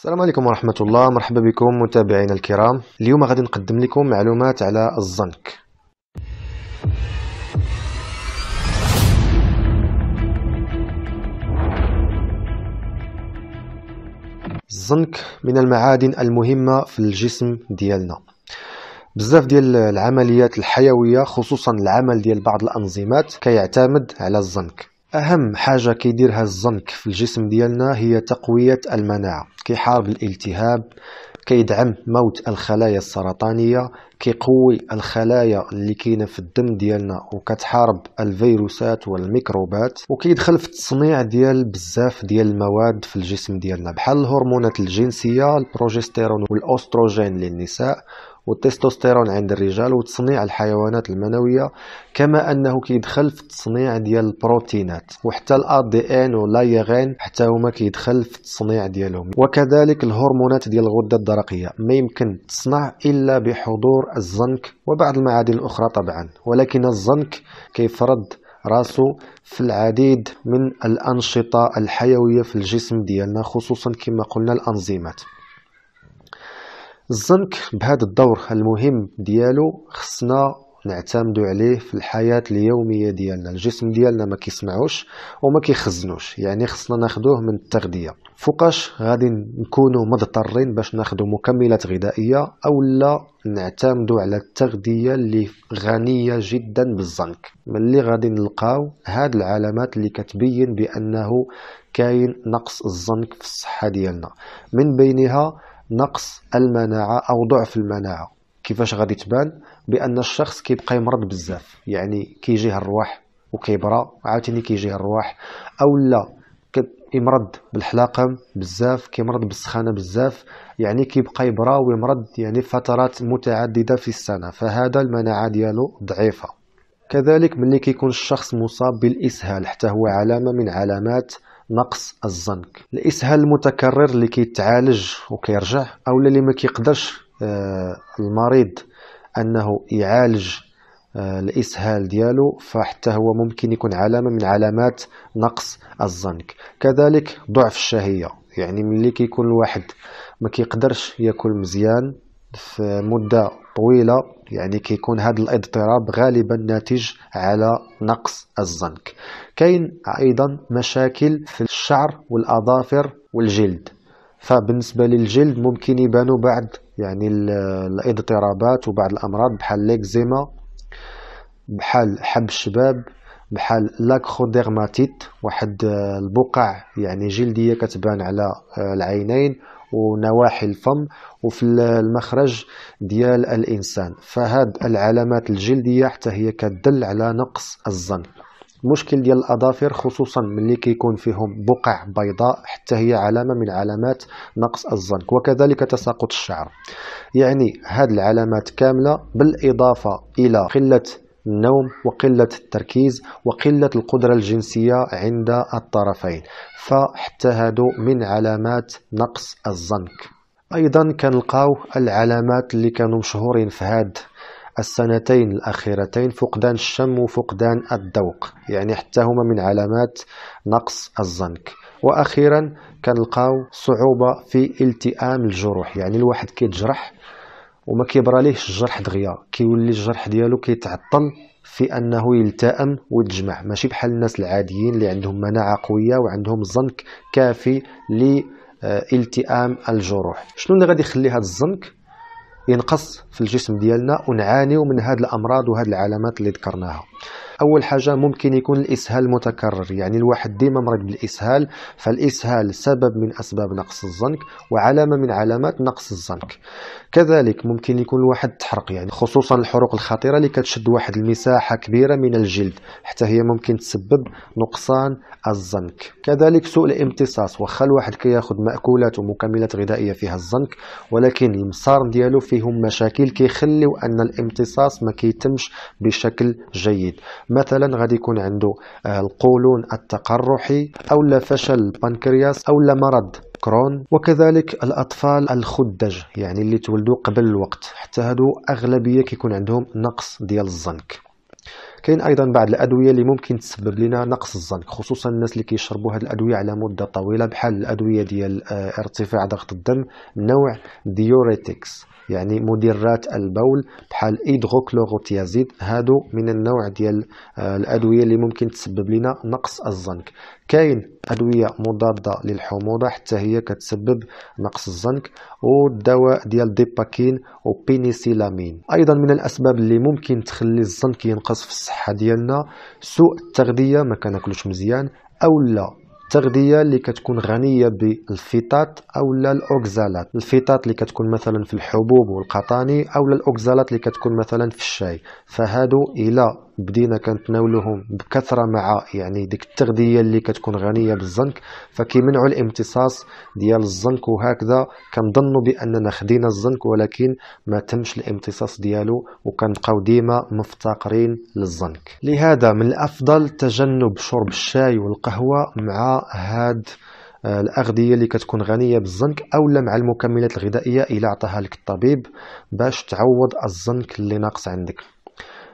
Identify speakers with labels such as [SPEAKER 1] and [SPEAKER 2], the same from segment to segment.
[SPEAKER 1] السلام عليكم ورحمة الله مرحبا بكم متابعينا الكرام اليوم غادي نقدم لكم معلومات على الزنك الزنك من المعادن المهمة في الجسم ديالنا بزاف ديال العمليات الحيوية خصوصا العمل ديال بعض الأنظمات كيعتمد على الزنك اهم حاجه كيديرها الزنك في الجسم ديالنا هي تقويه المناعه كيحارب الالتهاب كيدعم موت الخلايا السرطانيه كيقوي الخلايا اللي كاينه في الدم ديالنا وكتحارب الفيروسات والميكروبات وكيدخل في التصنيع ديال بزاف ديال المواد في الجسم ديالنا بحال الهرمونات الجنسيه البروجستيرون والاستروجين للنساء والتستوستيرون عند الرجال وتصنيع الحيوانات المنويه كما انه كيدخل في التصنيع ديال البروتينات وحتى الار دي ان ولا يغين حتى هما كيدخل في التصنيع ديالهم وكذلك الهرمونات ديال الغده الدرقيه ما يمكن تصنع الا بحضور الزنك وبعض المعادن الاخرى طبعا ولكن الزنك كيفرض راسو في العديد من الأنشطة الحيوية في الجسم ديالنا خصوصا كما قلنا الأنزيمات الزنك بهذا الدور المهم ديالو خصنا نعتمدو عليه في الحياة اليومية ديالنا الجسم ديالنا ما كيسمعوش وما كيخزنوش يعني خصنا ناخدوه من التغذية فوقاش غادي نكونوا مضطرين باش ناخدو مكملات غذائية او لا نعتمدو على التغذية اللي غنية جدا بالزنك ملي غادي نلقاو هاد العلامات اللي كتبين بانه كاين نقص الزنك في الصحة ديالنا من بينها نقص المناعة أو ضعف المناعة كيفاش غادي تبان بأن الشخص كيبقى يمرض بزاف يعني كيجيه الرواح وكيبرى عاوتاني كيجيه الرواح أو لا كيمرض بالحلاقم بزاف كيمرض بالسخانة بزاف يعني كيبقى يبرى ويمرض يعني فترات متعددة في السنة فهذا المناعة ديالو ضعيفة كذلك ملي كيكون الشخص مصاب بالإسهال حتى هو علامة من علامات نقص الزنك الاسهال المتكرر اللي كيتعالج وكيرجع او اللي ما كيقدرش آه، المريض انه يعالج آه، الاسهال ديالو فحتى هو ممكن يكون علامه من علامات نقص الزنك كذلك ضعف الشهيه يعني ملي كيكون الواحد ما كيقدرش ياكل مزيان في مده طويلة يعني كيكون هذا الاضطراب غالبا ناتج على نقص الزنك كاين ايضا مشاكل في الشعر والاظافر والجلد فبالنسبه للجلد ممكن يبانوا بعض يعني الاضطرابات وبعض الامراض بحال ليكزيما بحال حب الشباب بحال ديرماتيت واحد البقع يعني جلديه كتبان على العينين ونواحي الفم وفي المخرج ديال الإنسان فهاد العلامات الجلدية حتى هي كتدل على نقص الظن مشكل ديال الاظافر خصوصا ملي كيكون فيهم بقع بيضاء حتى هي علامه من علامات نقص الزنك وكذلك تساقط الشعر يعني هاد العلامات كامله بالاضافه الى قله النوم وقلة التركيز وقلة القدرة الجنسية عند الطرفين فحتى هادو من علامات نقص الزنك أيضا كنلقاو العلامات اللي كانوا مشهورين في هاد السنتين الأخيرتين فقدان الشم وفقدان الذوق يعني حتى هما من علامات نقص الزنك وأخيرا كنلقاو صعوبة في التئام الجروح يعني الواحد كيتجرح وما كيبراليهش الجرح دغيا كيولي الجرح ديالو كيتعطل في انه يلتئم ويتجمع ماشي بحال الناس العاديين اللي عندهم مناعه قويه وعندهم زنك كافي لالتئام الجروح شنو اللي غادي يخلي هذا الزنك ينقص في الجسم ديالنا ونعانيو من هاد الامراض وهذه العلامات اللي ذكرناها اول حاجه ممكن يكون الاسهال متكرر يعني الواحد ديما مريض بالاسهال فالاسهال سبب من اسباب نقص الزنك وعلامه من علامات نقص الزنك كذلك ممكن يكون الواحد تحرق يعني خصوصا الحروق الخطيره اللي كتشد واحد المساحه كبيره من الجلد حتى هي ممكن تسبب نقصان الزنك كذلك سوء الامتصاص واخا الواحد كياخذ ماكولات ومكملات غذائيه فيها الزنك ولكن المسار ديالو فيهم مشاكل كيخليو ان الامتصاص ما كيتمش بشكل جيد مثلا غادي يكون عنده آه، القولون التقرحي أو فشل البنكرياس أو مرض كرون وكذلك الأطفال الخدج يعني اللي تولدوا قبل الوقت حتى هادو أغلبية كيكون عندهم نقص ديال الزنك كاين ايضا بعض الادويه اللي ممكن تسبب لنا نقص الزنك خصوصا الناس اللي كيشربوا هذه الادويه على مده طويله بحال الادويه ديال آه، ارتفاع ضغط الدم نوع ديوريتكس يعني مدرات البول بحال ايدروكلوروتيازيد هادو من النوع ديال آه، الادويه اللي ممكن تسبب لنا نقص الزنك كاين ادويه مضاده للحموضه حتى هي كتسبب نقص الزنك والدواء ديال ديباكين وبينيسيلامين ايضا من الاسباب اللي ممكن تخلي الزنك ينقص في الصحه ديالنا سوء التغذيه ما كناكلوش مزيان او لا التغذيه اللي كتكون غنيه بالفيطات او لا الاوكزالات الفيطات اللي كتكون مثلا في الحبوب والقطاني او لا الاوكزالات اللي كتكون مثلا في الشاي فهادو الى بدينا كنتناولوهم بكثره مع يعني ديك التغذيه اللي كتكون غنيه بالزنك فكيمنعوا الامتصاص ديال الزنك وهكذا كنظنوا باننا خدينا الزنك ولكن ما تمش الامتصاص ديالو وكنبقاو ديما مفتقرين للزنك لهذا من الافضل تجنب شرب الشاي والقهوه مع هاد آه، الاغذيه اللي كتكون غنيه بالزنك او مع المكملات الغذائيه الى عطاها لك الطبيب باش تعوض الزنك اللي ناقص عندك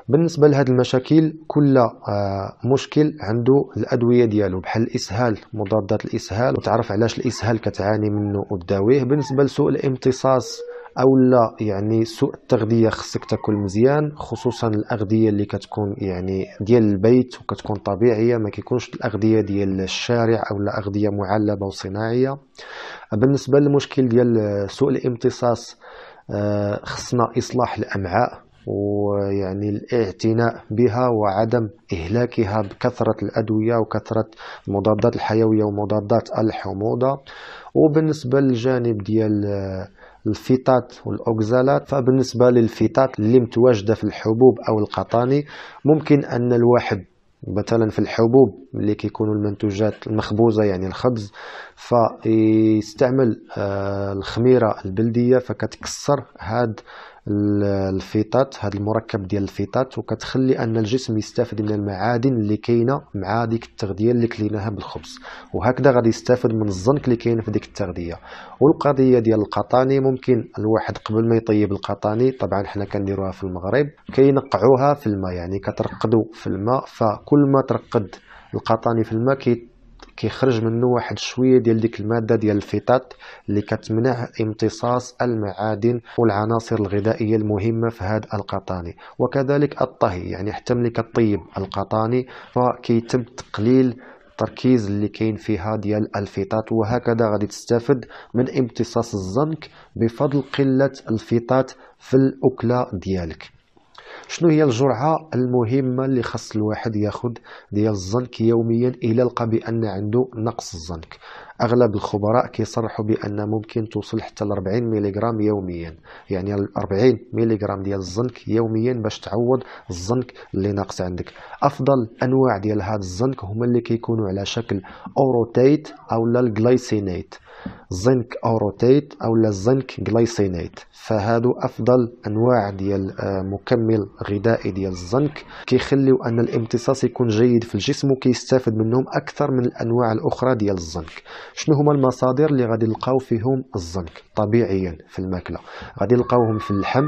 [SPEAKER 1] بالنسبه لهاد المشاكل كل آه، مشكل عنده الادويه ديالو بحال الاسهال مضادات الاسهال وتعرف علاش الاسهال كتعاني منه وتداويه بالنسبه لسوء الامتصاص او لا يعني سوء التغذيه خصك تاكل مزيان خصوصا الاغذيه اللي كتكون يعني ديال البيت وكتكون طبيعيه ما كيكونش الاغذيه ديال الشارع او لا اغذيه معلبه وصناعيه بالنسبه للمشكل ديال سوء الامتصاص آه، خصنا اصلاح الامعاء ويعني الاعتناء بها وعدم إهلاكها بكثرة الأدوية وكثرة المضادات الحيوية ومضادات الحموضة وبالنسبة للجانب ديال آه، الفيتات والأوكزالات فبالنسبة للفيتات اللي متواجدة في الحبوب أو القطاني ممكن أن الواحد مثلا في الحبوب اللي كيكونوا المنتوجات المخبوزة يعني الخبز فيستعمل آه، الخميرة البلدية فكتكسر هاد الفيطات هذا المركب ديال الفيطات وكتخلي ان الجسم يستافد من المعادن اللي كاينه مع ديك التغذيه اللي كليناها بالخبز وهكذا غادي يستافد من الزنك اللي كاين في ديك التغذيه والقضيه ديال القطاني ممكن الواحد قبل ما يطيب القطاني طبعا حنا كنديروها في المغرب كينقعوها في الماء يعني كترقدوا في الماء فكل ما ترقد القطاني في الماء كي كيخرج منه واحد شويه ديال ديك الماده ديال الفيتات اللي كتمنع امتصاص المعادن والعناصر الغذائيه المهمه في هذا القطاني وكذلك الطهي يعني حتى ملي كطيب القطاني فكيتم تقليل التركيز اللي كاين فيها ديال الفيتات وهكذا غادي تستافد من امتصاص الزنك بفضل قله الفيتات في الاكله ديالك شنو هي الجرعه المهمه اللي خاص الواحد ياخذ ديال الزنك يوميا الى لقى بان عنده نقص الزنك اغلب الخبراء كيصرحوا بان ممكن توصل حتى ل 40 ميليغرام يوميا يعني 40 ميليغرام ديال الزنك يوميا باش تعوض الزنك اللي ناقص عندك افضل انواع ديال هذا الزنك هما اللي كيكونوا على شكل اوروتيت او لا الجلايسينيت زنك اوروتيت او الزنك جلايسينيت فهادو افضل انواع ديال آه، مكمل غذائي ديال الزنك كيخليو ان الامتصاص يكون جيد في الجسم وكيستافد منهم اكثر من الانواع الاخرى ديال الزنك شنو هما المصادر اللي غادي نلقاو فيهم الزنك طبيعيا في الماكله غادي نلقاوهم في اللحم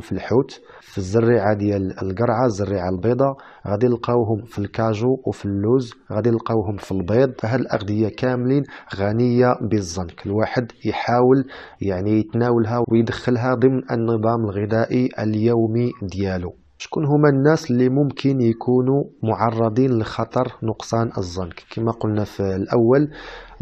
[SPEAKER 1] في الحوت في الزريعه ديال القرعه الزريعه البيضاء غادي نلقاوهم في الكاجو وفي اللوز غادي نلقاوهم في البيض فهاد الاغذيه كاملين غنيه بالزنك الواحد يحاول يعني يتناولها ويدخلها ضمن النظام الغذائي اليومي ديالو شكون هما الناس اللي ممكن يكونوا معرضين لخطر نقصان الزنك كما قلنا في الاول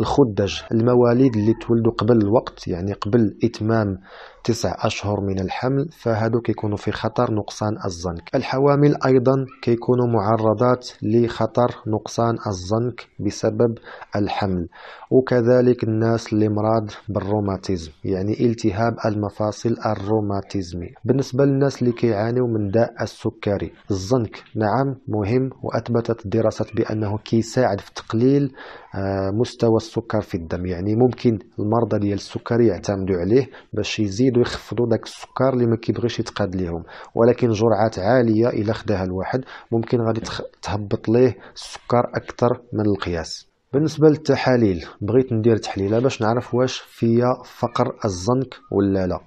[SPEAKER 1] الخدج المواليد اللي تولدوا قبل الوقت يعني قبل إتمام تسع أشهر من الحمل فهادو كيكونوا في خطر نقصان الزنك الحوامل أيضا كيكونوا معرضات لخطر نقصان الزنك بسبب الحمل وكذلك الناس اللي مراد بالروماتيزم يعني التهاب المفاصل الروماتيزمي بالنسبة للناس اللي كيعانيوا من داء السكري الزنك نعم مهم وأثبتت الدراسات بأنه كيساعد في تقليل آه، مستوى السكر في الدم يعني ممكن المرضى ديال السكر يعتمدوا عليه باش يزيدوا يخفضوا داك السكر اللي ما كيبغيش يتقاد ليهم ولكن جرعات عاليه الا خداها الواحد ممكن غادي تهبط ليه السكر اكثر من القياس بالنسبه للتحاليل بغيت ندير تحليله باش نعرف واش فيا فقر الزنك ولا لا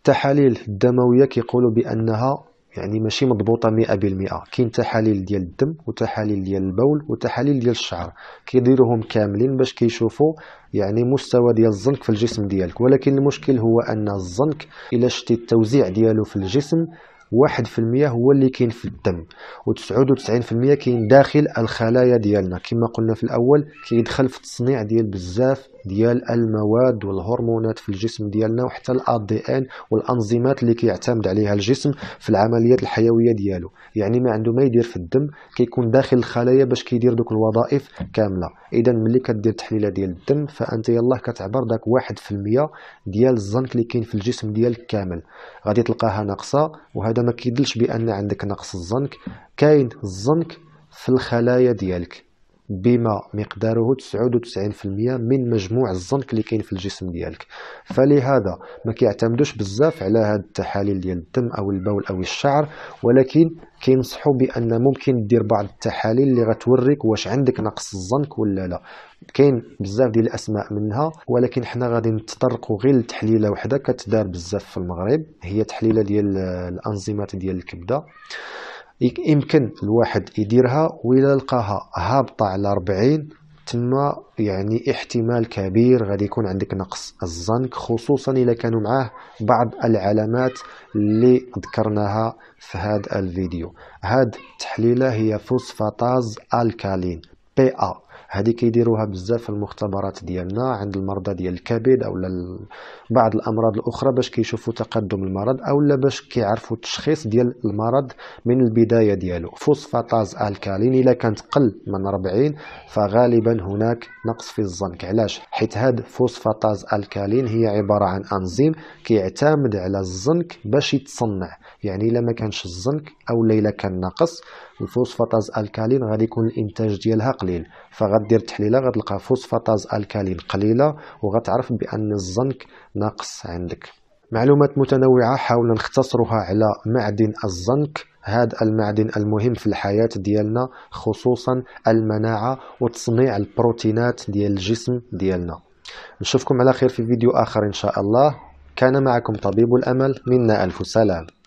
[SPEAKER 1] التحاليل الدمويه كيقولوا بانها يعني ماشي مضبوطه 100% كاين تحاليل ديال الدم وتحاليل ديال البول وتحاليل ديال الشعر كيديروهم كاملين باش كيشوفوا يعني مستوى ديال الزنك في الجسم ديالك ولكن المشكل هو ان الزنك الا شتي التوزيع ديالو في الجسم واحد في المية هو اللي كاين في الدم وتسعود وتسعين في المية كاين داخل الخلايا ديالنا كما قلنا في الأول كيدخل في التصنيع ديال بزاف ديال المواد والهرمونات في الجسم ديالنا وحتى الاي دي ان والانظيمات اللي كيعتمد عليها الجسم في العمليات الحيويه ديالو يعني ما عنده ما يدير في الدم كيكون داخل الخلايا باش كيدير دوك الوظائف كامله اذا ملي كدير تحليله ديال الدم فانت يلاه كتعبر داك 1% ديال الزنك اللي كاين في الجسم ديالك كامل غادي تلقاها ناقصه وهذا هذا ما كيدلش بان عندك نقص الزنك كاين الزنك في الخلايا ديالك بما مقداره 99% من مجموع الزنك اللي كاين في الجسم ديالك فلهذا ما كيعتمدوش بزاف على هاد التحاليل ديال الدم او البول او الشعر ولكن كينصحوا بان ممكن دير بعض التحاليل اللي غتوريك واش عندك نقص الزنك ولا لا كاين بزاف ديال الاسماء منها ولكن حنا غادي نتطرقوا غير لتحليله وحده كتدار بزاف في المغرب هي تحليله ديال الانزيمات ديال الكبده يمكن الواحد يديرها وإلا لقاها هابطة على 40 تما يعني احتمال كبير غادي يكون عندك نقص الزنك خصوصا إذا كانوا معاه بعض العلامات اللي ذكرناها في هذا الفيديو هاد التحليلة هي فوسفاتاز الكالين بي أ هذه كيديروها بزاف في المختبرات ديالنا عند المرضى ديال الكبد او بعض الامراض الاخرى باش كيشوفوا تقدم المرض او باش كيعرفوا التشخيص ديال المرض من البدايه ديالو فوسفاتاز الكالين الا كانت قل من 40 فغالبا هناك نقص في الزنك علاش حيت هاد فوسفاتاز الكالين هي عباره عن انزيم كيعتمد على الزنك باش يتصنع يعني الا ما كانش الزنك او الا كان ناقص الفوسفاتاز الكالين غادي يكون الانتاج ديالها قليل فغادي غدير التحليله غتلقى فوسفاتاز الكالين قليله وغتعرف بان الزنك ناقص عندك معلومات متنوعه حاولنا نختصرها على معدن الزنك هذا المعدن المهم في الحياة ديالنا خصوصا المناعة وتصنيع البروتينات ديال الجسم ديالنا نشوفكم على خير في فيديو آخر إن شاء الله كان معكم طبيب الأمل منا ألف سلام